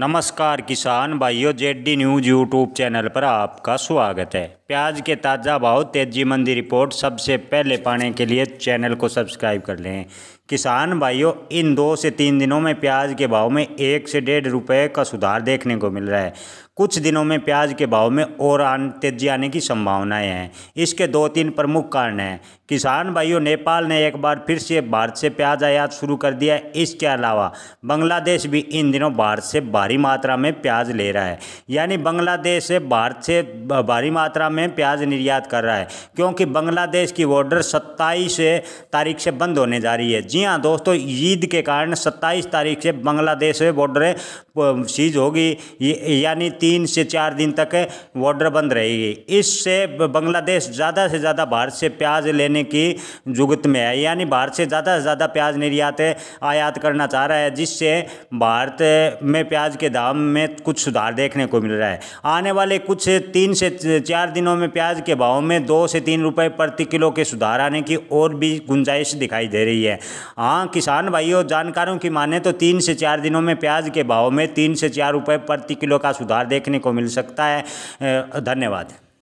नमस्कार किसान भाइयों जेडी न्यूज़ यूट्यूब चैनल पर आपका स्वागत है प्याज के ताज़ा भाव तेजी मंदी रिपोर्ट सबसे पहले पाने के लिए चैनल को सब्सक्राइब कर लें किसान भाइयों इन दो से तीन दिनों में प्याज के भाव में एक से डेढ़ रुपये का सुधार देखने को मिल रहा है कुछ दिनों में प्याज के भाव में और आन तेजी आने की संभावनाएं हैं इसके दो तीन प्रमुख कारण हैं किसान भाइयों नेपाल ने एक बार फिर से भारत से प्याज आयात शुरू कर दिया है इसके अलावा बांग्लादेश भी इन दिनों भारत से भारी मात्रा में प्याज ले रहा है यानी बांग्लादेश से भारत से भारी मात्रा में में प्याज निर्यात कर रहा है क्योंकि बांग्लादेश की बॉर्डर सत्ताईस तारीख से बंद होने जा रही है जी हाँ दोस्तों ईद के कारण सत्ताईस तारीख से बांग्लादेश बॉर्डर चीज होगी यानी तीन से चार दिन तक बॉर्डर बंद रहेगी इससे बांग्लादेश ज़्यादा से ज़्यादा भारत से प्याज लेने की जुगत में है यानी भारत से ज़्यादा से ज़्यादा प्याज निर्यात आयात करना चाह रहा है जिससे भारत में प्याज के दाम में कुछ सुधार देखने को मिल रहा है आने वाले कुछ तीन से चार दिनों में प्याज के भाव में दो से तीन रुपये प्रति किलो के सुधार आने की और भी गुंजाइश दिखाई दे रही है हाँ किसान भाइयों जानकारों की माने तो तीन से चार दिनों में प्याज के भाव में हमें तीन से चार रुपये प्रति किलो का सुधार देखने को मिल सकता है धन्यवाद